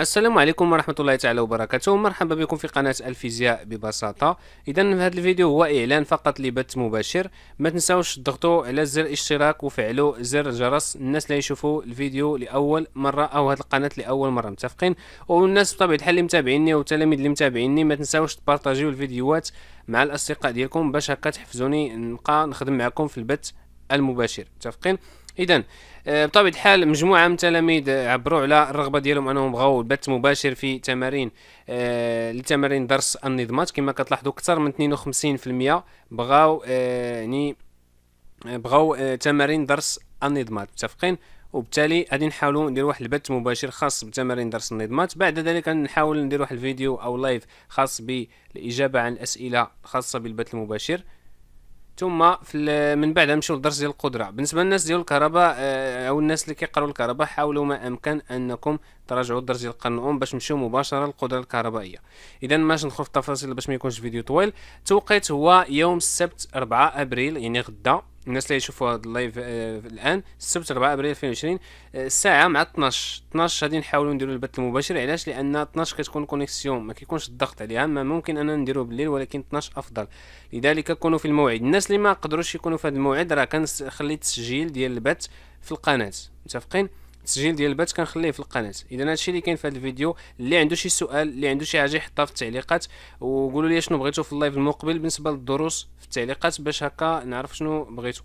السلام عليكم ورحمة الله تعالى وبركاته مرحبا بكم في قناة الفيزياء ببساطة إذا هذا الفيديو هو إعلان فقط لبث مباشر ما تنساوش تضغطوا على زر الاشتراك وفعلوا زر جرس الناس اللي يشوفوا الفيديو لأول مرة أو هذه القناة لأول مرة متفقين والناس بطبيعة الحال اللي متابعيني والتلاميذ اللي متابعيني ما تنساوش تبارطاجيو الفيديوهات مع الأصدقاء ديالكم باش هكا تحفزوني نبقى نخدم معكم في البث المباشر متفقين اذا آه، بطبيعه الحال مجموعه من التلاميذ عبروا على الرغبه ديالهم انهم بغاو بث مباشر في تمارين آه، لتمارين درس النظمات كما كتلاحظوا اكثر من 52% بغاو آه، يعني بغاو تمارين درس النظمات متفقين وبالتالي غادي نحاولوا ندير واحد البث مباشر خاص بتمارين درس النظمات بعد ذلك نحاول ندير واحد الفيديو او لايف خاص بالاجابه عن الاسئله خاصه بالبث المباشر ثم في من بعد نمشيو لدرس ديال القدره بالنسبه للناس ديال الكهرباء آه، او الناس اللي كيقراو الكهرباء حاولوا ما امكن انكم تراجعوا الدرس ديال القرن الام باش نمشيو مباشره للقدره الكهربائيه اذا ماش ندخل في التفاصيل باش ما يكونش فيديو طويل التوقيت هو يوم السبت 4 ابريل يعني غدا الناس اللي يشوفوا هذا اللايف آه، الان السبت 4 ابريل 2020 آه، الساعه مع 12 12 غادي نحاولوا نديروا البث المباشر علاش لان 12 كتكون كونيكسيون ما كيكونش الضغط عليها ما ممكن انا نديروه بالليل ولكن 12 افضل لذلك كونوا في الموعد الناس اللي ما قدروش يكونوا في هذا الموعد راه كنخلي التسجيل ديال البث في القناه متفقين التسجيل ديال البث كنخليه في القناه اذا هادشي اللي كاين في هذا الفيديو اللي عنده شي سؤال اللي عنده شي حاجه يحطها في التعليقات وقولوا لي شنو بغيتوا في اللايف المقبل بالنسبه للدروس في التعليقات باش هكا نعرف شنو بغيتوا